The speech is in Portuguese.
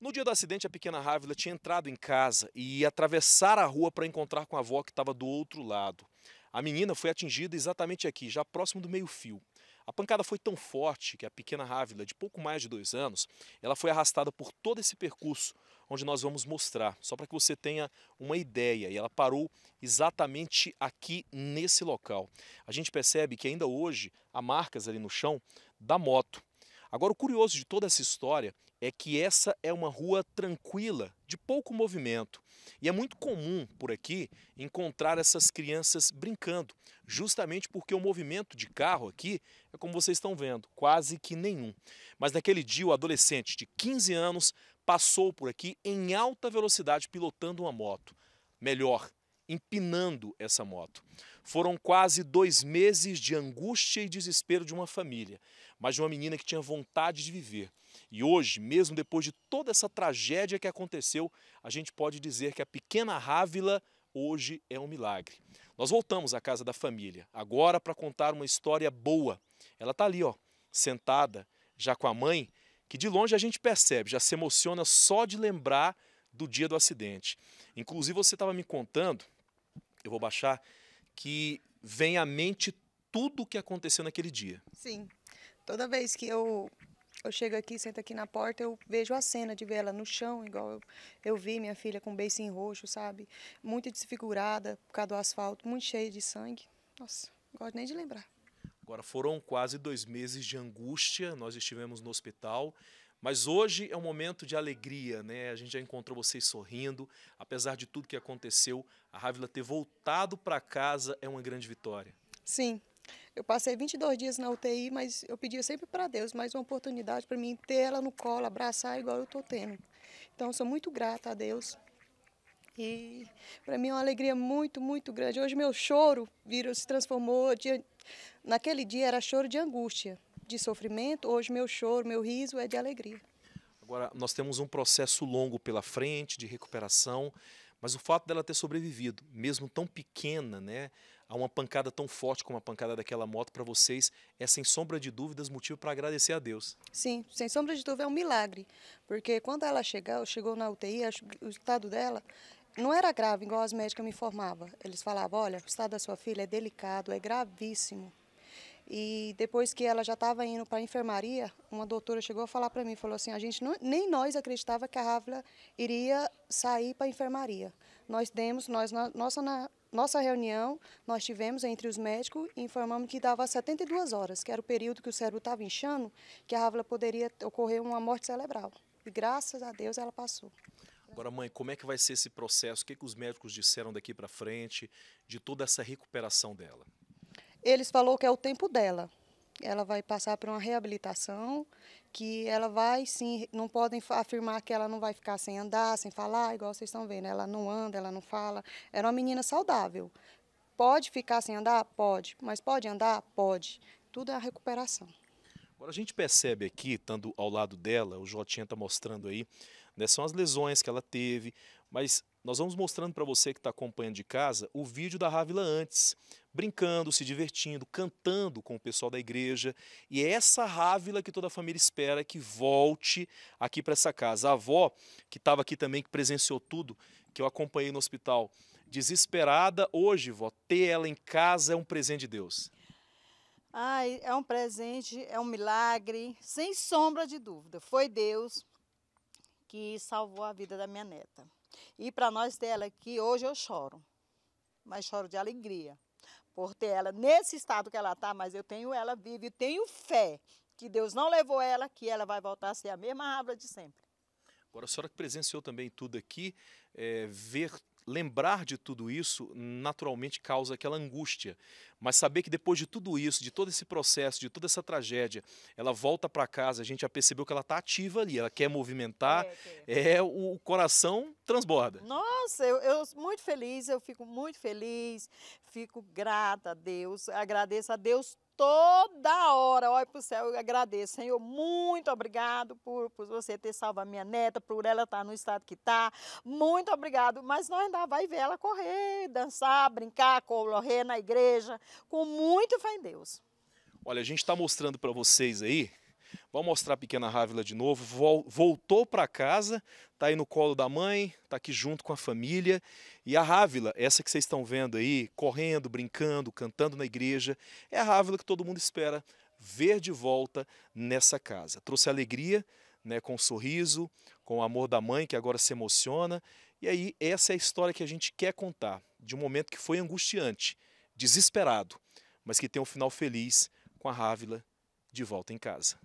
No dia do acidente, a pequena Rávila tinha entrado em casa e ia atravessar a rua para encontrar com a avó que estava do outro lado. A menina foi atingida exatamente aqui, já próximo do meio-fio. A pancada foi tão forte que a pequena Rávila, de pouco mais de dois anos, ela foi arrastada por todo esse percurso, onde nós vamos mostrar, só para que você tenha uma ideia. E ela parou exatamente aqui nesse local. A gente percebe que ainda hoje há marcas ali no chão da moto. Agora, o curioso de toda essa história é que essa é uma rua tranquila, de pouco movimento. E é muito comum por aqui encontrar essas crianças brincando, justamente porque o movimento de carro aqui é como vocês estão vendo, quase que nenhum. Mas naquele dia o adolescente de 15 anos passou por aqui em alta velocidade pilotando uma moto. Melhor, empinando essa moto. Foram quase dois meses de angústia e desespero de uma família, mas de uma menina que tinha vontade de viver e hoje, mesmo depois de toda essa tragédia que aconteceu, a gente pode dizer que a pequena Rávila hoje é um milagre. Nós voltamos à casa da família, agora para contar uma história boa. Ela está ali, ó, sentada, já com a mãe, que de longe a gente percebe, já se emociona só de lembrar do dia do acidente. Inclusive, você estava me contando, eu vou baixar, que vem à mente tudo o que aconteceu naquele dia. Sim. Toda vez que eu eu chego aqui, sento aqui na porta, eu vejo a cena de ver ela no chão, igual eu, eu vi minha filha com um em roxo, sabe? Muito desfigurada por causa do asfalto, muito cheia de sangue. Nossa, não gosto nem de lembrar. Agora, foram quase dois meses de angústia, nós estivemos no hospital, mas hoje é um momento de alegria, né? A gente já encontrou vocês sorrindo, apesar de tudo que aconteceu, a Rávila ter voltado para casa é uma grande vitória. Sim, eu passei 22 dias na UTI, mas eu pedia sempre para Deus mais uma oportunidade para mim ter ela no colo, abraçar igual eu estou tendo. Então, sou muito grata a Deus. E para mim é uma alegria muito, muito grande. Hoje meu choro virou, se transformou. De, naquele dia era choro de angústia, de sofrimento. Hoje meu choro, meu riso é de alegria. Agora, nós temos um processo longo pela frente de recuperação, mas o fato dela ter sobrevivido, mesmo tão pequena, né? a uma pancada tão forte como a pancada daquela moto para vocês é sem sombra de dúvidas motivo para agradecer a Deus. Sim, sem sombra de dúvida é um milagre, porque quando ela chegou, chegou na UTI, o estado dela não era grave, igual as médicas me informavam. Eles falavam, olha, o estado da sua filha é delicado, é gravíssimo. E depois que ela já estava indo para a enfermaria, uma doutora chegou a falar para mim, falou assim, a gente não, nem nós acreditava que a Rávila iria sair para a enfermaria. Nós demos, nós, na, nossa, na, nossa reunião, nós tivemos entre os médicos e informamos que dava 72 horas, que era o período que o cérebro estava inchando, que a Rávila poderia ocorrer uma morte cerebral. E graças a Deus ela passou. Agora, mãe, como é que vai ser esse processo? O que, que os médicos disseram daqui para frente de toda essa recuperação dela? Eles falou que é o tempo dela. Ela vai passar por uma reabilitação, que ela vai sim, não podem afirmar que ela não vai ficar sem andar, sem falar, igual vocês estão vendo. Ela não anda, ela não fala. Era uma menina saudável. Pode ficar sem andar? Pode. Mas pode andar? Pode. Tudo é a recuperação. Agora a gente percebe aqui, estando ao lado dela, o Jotinha está mostrando aí, né, são as lesões que ela teve, mas nós vamos mostrando para você que está acompanhando de casa o vídeo da Rávila antes, brincando, se divertindo, cantando com o pessoal da igreja. E é essa Rávila que toda a família espera que volte aqui para essa casa. A avó, que estava aqui também, que presenciou tudo, que eu acompanhei no hospital, desesperada, hoje, vó, ter ela em casa é um presente de Deus. Ai, é um presente, é um milagre, sem sombra de dúvida. Foi Deus que salvou a vida da minha neta. E para nós ter ela aqui, hoje eu choro, mas choro de alegria por ter ela nesse estado que ela está, mas eu tenho ela viva e tenho fé que Deus não levou ela, que ela vai voltar a ser a mesma árvore de sempre. Agora, a senhora que presenciou também tudo aqui, é, ver lembrar de tudo isso naturalmente causa aquela angústia. Mas saber que depois de tudo isso, de todo esse processo, de toda essa tragédia, ela volta para casa, a gente já percebeu que ela está ativa ali, ela quer movimentar, é, é o, o, coração transborda. Nossa, eu, eu muito feliz, eu fico muito feliz, fico grata a Deus, agradeço a Deus toda hora olha para o céu eu agradeço. Senhor, muito obrigado por, por você ter salvo a minha neta, por ela estar tá no estado que está. Muito obrigado. Mas nós ainda vai ver ela correr, dançar, brincar, correr na igreja, com muito fé em Deus. Olha, a gente está mostrando para vocês aí Vou mostrar a pequena Rávila de novo. Voltou para casa, está aí no colo da mãe, está aqui junto com a família. E a Rávila, essa que vocês estão vendo aí, correndo, brincando, cantando na igreja, é a Rávila que todo mundo espera ver de volta nessa casa. Trouxe alegria, né, com o sorriso, com o amor da mãe que agora se emociona. E aí essa é a história que a gente quer contar, de um momento que foi angustiante, desesperado, mas que tem um final feliz com a Rávila de volta em casa.